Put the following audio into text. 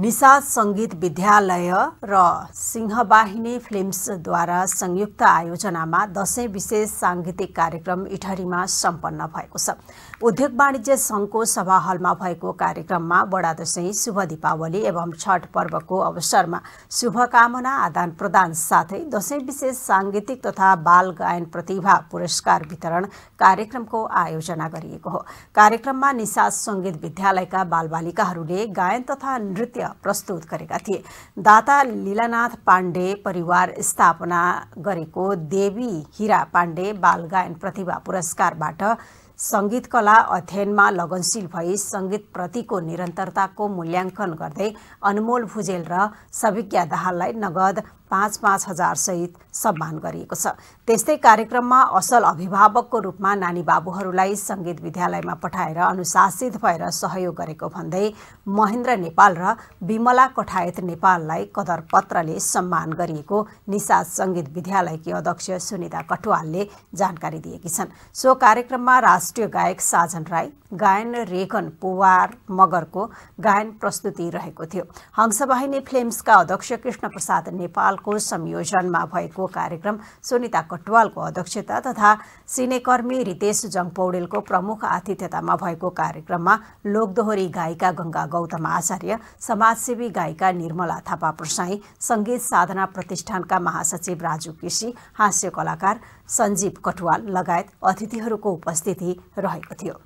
निषाद सङ्गीत विद्यालय र सिंहवाहिनी फिल्मसद्वारा संयुक्त आयोजनामा दसैँ विशेष साङ्गीतिक कार्यक्रम इठरीमा सम्पन्न भएको छ उद्योग वाणिज्य सङ्घको सभा हलमा भएको कार्यक्रममा बडा दसैँ शुभ दीपावली एवं छठ पर्वको अवसरमा शुभकामना आदान प्रदान साथै दसैँ विशेष साङ्गीतिक तथा बाल गायन प्रतिभा पुरस्कार वितरण कार्यक्रमको आयोजना गरिएको हो कार्यक्रममा निषाद सङ्गीत विद्यालयका बालबालिकाहरूले गायन तथा नृत्य प्रस्तुत गरेका थिए दाता लीलानाथ पाण्डे परिवार स्थापना गरेको देवी हिरा पाण्डे बाल गायन प्रतिभा पुरस्कारबाट संगीत कला अध्ययनमा लगनशील भई सङ्गीतप्रतिको निरन्तरताको मूल्याङ्कन गर्दै अनमोल भुजेल र सभिज्ञा दाहाललाई नगद पाँच पाँच हजारसहित सम्मान गरिएको छ त्यस्तै कार्यक्रममा असल अभिभावकको रूपमा नानी बाबुहरूलाई सङ्गीत विद्यालयमा पठाएर अनुशासित भएर सहयोग गरेको भन्दै महेन्द्र नेपाल र विमला कठायत नेपाललाई कदर पत्रले सम्मान गरिएको निशा संगीत विद्यालयकी अध्यक्ष सुनिता कटुवालले जानकारी दिएकी छन् सो कार्यक्रममा राज राष्ट्रिय गायक साजन राई गायन रेगन पुवार मगरको गायन प्रस्तुति रहेको थियो हंसवाहिनी फिल्मसका अध्यक्ष कृष्ण प्रसाद नेपालको संयोजनमा भएको कार्यक्रम सुनिता कटवालको अध्यक्षता तथा सिनेकर्मी रितेश जङ पौडेलको प्रमुख आतिथ्यतामा भएको कार्यक्रममा लोकदोहोरी गायिका गंगा गौतम आचार्य समाजसेवी गायिका निर्मला थापा प्रसाई संगीत साधना प्रतिष्ठानका महासचिव राजु केसी हाँस्य कलाकार सञ्जीव कटवाल लगायत अतिथिहरूको उपस्थिति रहेको थियो